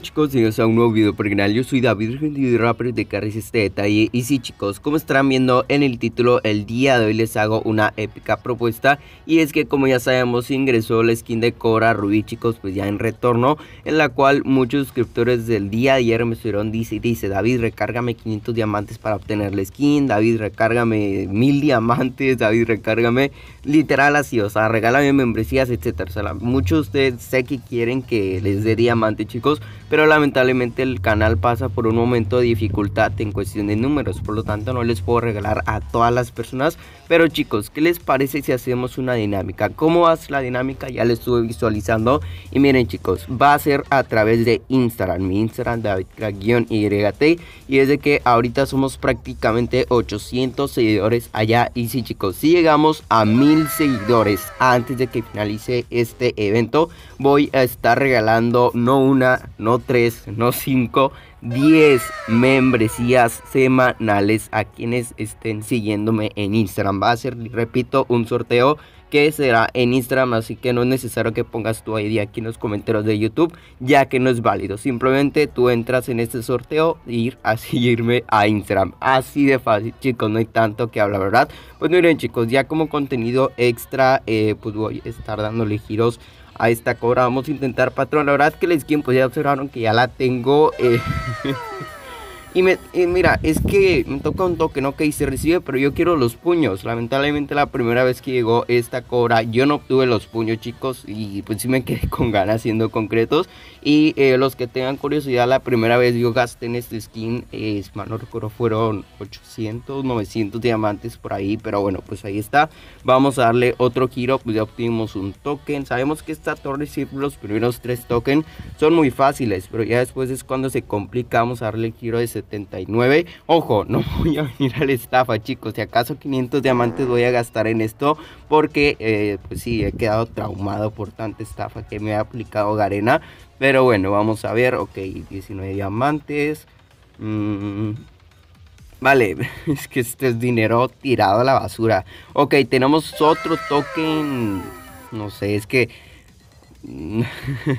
chicos? Bienvenidos a un nuevo video canal. yo soy David y rapper de Carris este detalle Y sí chicos, como estarán viendo en el título, el día de hoy les hago una épica propuesta Y es que como ya sabemos ingresó la skin de Cora Rubí chicos, pues ya en retorno En la cual muchos suscriptores del día de ayer me estuvieron dice, dice David recárgame 500 diamantes para obtener la skin David recárgame 1000 diamantes, David recárgame Literal así, o sea, regálame membresías, etcétera muchos de ustedes sé que quieren que les dé diamantes chicos pero lamentablemente el canal pasa por un momento de dificultad en cuestión de números, por lo tanto no les puedo regalar a todas las personas, pero chicos, ¿qué les parece si hacemos una dinámica? ¿Cómo va la dinámica? Ya la estuve visualizando y miren chicos, va a ser a través de Instagram, mi Instagram David-YT y es de que ahorita somos prácticamente 800 seguidores allá y sí chicos, si llegamos a 1000 seguidores antes de que finalice este evento, voy a estar regalando no una, no 3, no 5, 10 membresías semanales a quienes estén siguiéndome en Instagram. Va a ser, repito, un sorteo será en Instagram, así que no es necesario que pongas tu ID aquí en los comentarios de YouTube, ya que no es válido. Simplemente tú entras en este sorteo e ir a seguirme a Instagram. Así de fácil, chicos, no hay tanto que hablar, ¿verdad? Pues miren, chicos, ya como contenido extra, eh, pues voy a estar dándole giros a esta cobra. Vamos a intentar, patrón. La verdad es que la skin, pues ya observaron que ya la tengo. Eh. Y, mira, es que me toca un token ¿no? Que se recibe, pero yo quiero los puños. Lamentablemente la primera vez que llegó esta cobra, yo no obtuve los puños, chicos. Y pues sí me quedé con ganas siendo concretos. Y eh, los que tengan curiosidad, la primera vez yo gasté en este skin, es eh, mal no recuerdo, fueron 800, 900 diamantes por ahí. Pero bueno, pues ahí está. Vamos a darle otro giro, pues ya obtuvimos un token. Sabemos que esta torre sí, los primeros tres tokens son muy fáciles, pero ya después es cuando se complica. Vamos a darle el giro de 79. Ojo, no voy a venir a la estafa, chicos. Si acaso 500 diamantes voy a gastar en esto, porque eh, pues sí, he quedado traumado por tanta estafa que me ha aplicado Garena. Pero bueno, vamos a ver. Ok, 19 diamantes. Mm, vale, es que este es dinero tirado a la basura. Ok, tenemos otro token. No sé, es que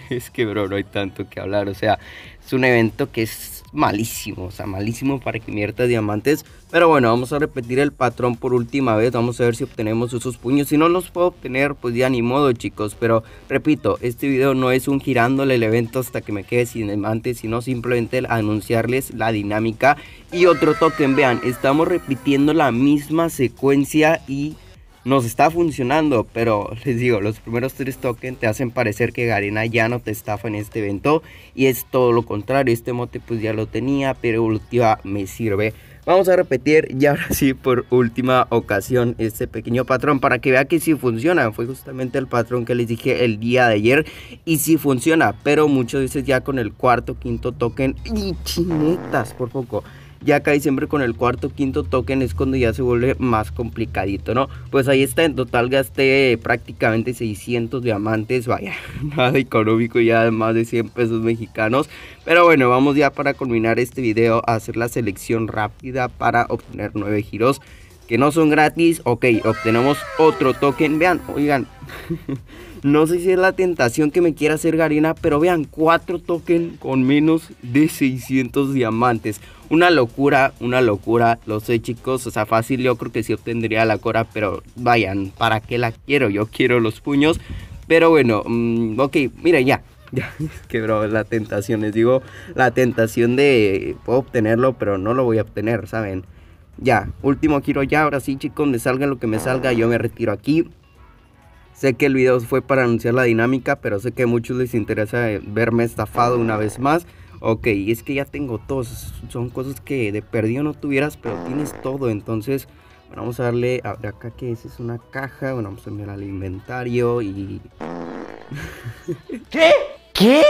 es que, bro, no hay tanto que hablar. O sea, es un evento que es malísimo, o sea, malísimo para que inviertas diamantes. Pero bueno, vamos a repetir el patrón por última vez. Vamos a ver si obtenemos esos puños. Si no los puedo obtener, pues ya ni modo, chicos. Pero repito, este video no es un girándole el evento hasta que me quede sin diamantes, sino simplemente anunciarles la dinámica y otro token. Vean, estamos repitiendo la misma secuencia y nos está funcionando, pero les digo, los primeros tres tokens te hacen parecer que Garena ya no te estafa en este evento y es todo lo contrario, este mote pues ya lo tenía, pero evolutiva me sirve. Vamos a repetir ya ahora sí por última ocasión este pequeño patrón para que vea que sí funciona. Fue justamente el patrón que les dije el día de ayer y sí funciona, pero muchos veces ya con el cuarto, quinto token y chinetas por poco. Ya acá siempre con el cuarto, quinto token es cuando ya se vuelve más complicadito, ¿no? Pues ahí está, en total gasté prácticamente 600 diamantes, vaya, nada económico, ya más de 100 pesos mexicanos. Pero bueno, vamos ya para culminar este video a hacer la selección rápida para obtener 9 giros que no son gratis, ok, obtenemos otro token, vean, oigan, no sé si es la tentación que me quiera hacer Garina, pero vean, 4 token con menos de 600 diamantes, una locura, una locura. Lo sé, chicos. O sea, fácil, yo creo que sí obtendría la cora, pero vayan, ¿para qué la quiero? Yo quiero los puños. Pero bueno, mm, ok, miren ya. Ya, quebró la tentación, les digo, la tentación de puedo obtenerlo, pero no lo voy a obtener, ¿saben? Ya, último giro ya, ahora sí chicos, me salga lo que me salga, yo me retiro aquí. Sé que el video fue para anunciar la dinámica, pero sé que a muchos les interesa verme estafado una vez más. Ok, es que ya tengo todos. Son cosas que de perdido no tuvieras, pero tienes todo. Entonces, bueno, vamos a darle acá que esa es una caja. Bueno, vamos a mirar al inventario y. ¿Qué? ¿Qué?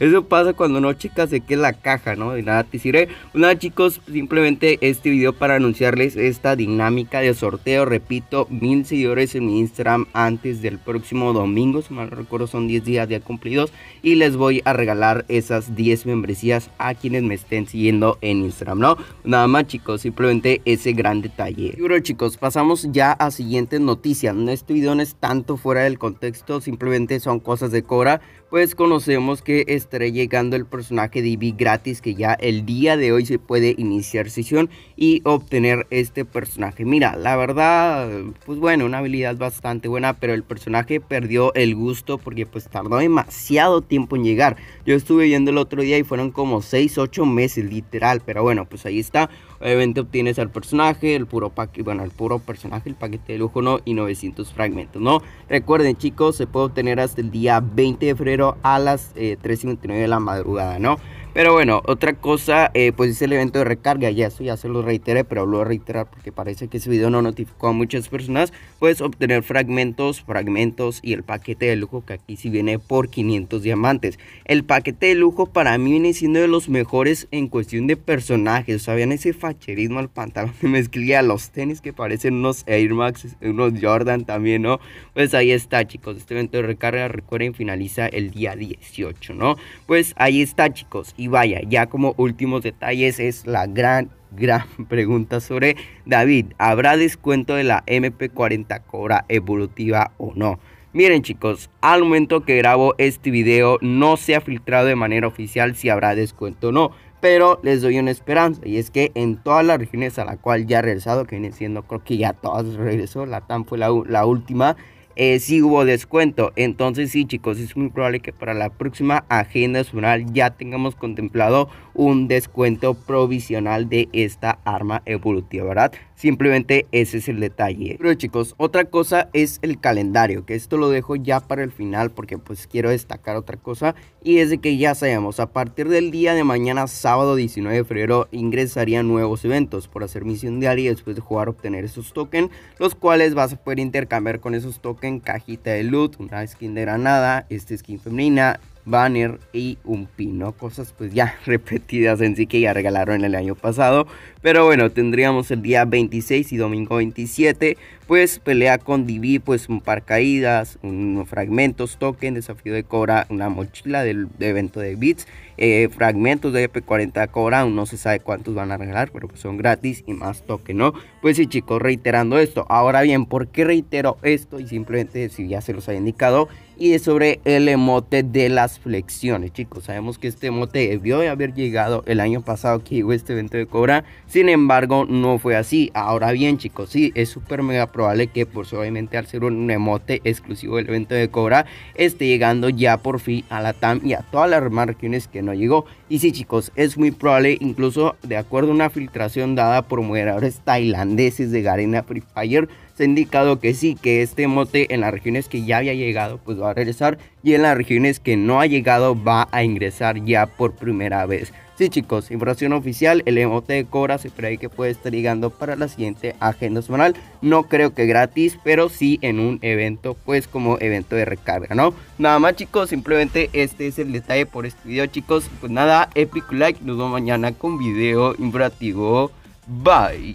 Eso pasa cuando no chicas se que la caja, ¿no? De nada te sirve. Nada chicos, simplemente este video para anunciarles esta dinámica de sorteo. Repito, mil seguidores en mi Instagram antes del próximo domingo. Si mal recuerdo son 10 días ya cumplidos. Y les voy a regalar esas 10 membresías a quienes me estén siguiendo en Instagram, ¿no? Nada más chicos, simplemente ese gran detalle. Y bueno chicos, pasamos ya a siguientes noticias. Este video no es tanto fuera del contexto, simplemente son cosas de Cora. Pues conocemos que es Estaré llegando el personaje de Eevee gratis que ya el día de hoy se puede iniciar sesión y obtener este personaje. Mira, la verdad, pues bueno, una habilidad bastante buena, pero el personaje perdió el gusto porque pues tardó demasiado tiempo en llegar. Yo estuve viendo el otro día y fueron como 6, 8 meses literal, pero bueno, pues ahí está. Obviamente obtienes al personaje, el puro paquete, bueno, el puro personaje, el paquete de lujo, ¿no? Y 900 fragmentos, ¿no? Recuerden chicos, se puede obtener hasta el día 20 de febrero a las eh, 3 29 de la madrugada, ¿no? Pero bueno, otra cosa, eh, pues es el evento de recarga, ya eso ya se lo reiteré, pero lo voy a reiterar porque parece que ese video no notificó a muchas personas. Puedes obtener fragmentos, fragmentos y el paquete de lujo que aquí sí viene por 500 diamantes. El paquete de lujo para mí viene siendo de los mejores en cuestión de personajes. ¿Sabían ese facherismo al pantalón de mezclilla, los tenis que parecen unos Air Max, unos Jordan también, ¿no? Pues ahí está, chicos. Este evento de recarga, recuerden, finaliza el día 18, ¿no? Pues ahí está, chicos y vaya, ya como últimos detalles es la gran, gran pregunta sobre David, ¿habrá descuento de la MP40 Cobra evolutiva o no? Miren chicos, al momento que grabo este video no se ha filtrado de manera oficial si habrá descuento o no, pero les doy una esperanza y es que en todas las regiones a la cual ya ha regresado, que viene siendo creo que ya todas regresó, la TAM fue la última, eh, si hubo descuento. Entonces sí, chicos, es muy probable que para la próxima agenda nacional ya tengamos contemplado un descuento provisional de esta arma evolutiva, ¿verdad? Simplemente ese es el detalle. Pero chicos, otra cosa es el calendario, que esto lo dejo ya para el final porque pues quiero destacar otra cosa y es de que ya sabemos, a partir del día de mañana sábado 19 de febrero ingresarían nuevos eventos por hacer misión diaria y después de jugar obtener esos tokens, los cuales vas a poder intercambiar con esos tokens, cajita de loot, una skin de granada, esta skin femenina, banner y un pino Cosas pues ya repetidas en sí que ya regalaron el año pasado. Pero bueno, tendríamos el día 26 y domingo 27, pues pelea con Divi, pues un par caídas, unos fragmentos, token, desafío de Cobra, una mochila del evento de Beats eh, fragmentos de EP40 Cobra, no se sabe cuántos van a regalar, pero que pues son gratis y más toque, ¿no? Pues sí, chicos, reiterando esto. Ahora bien, ¿por qué reitero esto? Y simplemente si ya se los había indicado, y es sobre el emote de las flexiones, chicos. Sabemos que este emote debió de haber llegado el año pasado que llegó este evento de Cobra, sin embargo, no fue así. Ahora bien, chicos, sí, es súper mega probable que, por suavemente al ser un emote exclusivo del evento de Cobra, esté llegando ya por fin a la TAM y a todas las regiones que no llegó. Y sí, chicos, es muy probable, incluso de acuerdo a una filtración dada por moderadores tailandeses de Garena Free Fire, se ha indicado que sí, que este mote en las regiones que ya había llegado, pues va a regresar, y en las regiones que no ha llegado, va a ingresar ya por primera vez. Sí, chicos, información oficial, el emote de Cobra se espera que puede estar llegando para la siguiente agenda semanal. No creo que gratis, pero sí en un evento, pues como evento de recarga, ¿no? Nada más, chicos, simplemente este es el detalle por este video, chicos. Pues nada, épico like, nos vemos mañana con video informativo. Bye.